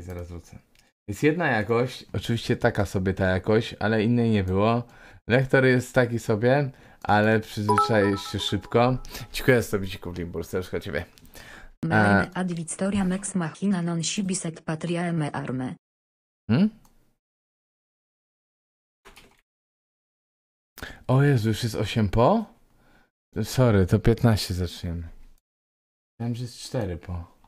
niej zaraz wrócę. Jest jedna jakość, oczywiście taka sobie ta jakość, ale innej nie było. Lektor jest taki sobie, ale przyzwyczaisz się szybko. Dziękuję sobie, dziękuję Limbur, serdecznie Ciebie. Mene ad victoriam ex machina non sibis et patria me arme. Hmm? O Jezu, już jest 8 po? Sorry, to 15 zaczniemy. Wiem, że jest 4 po.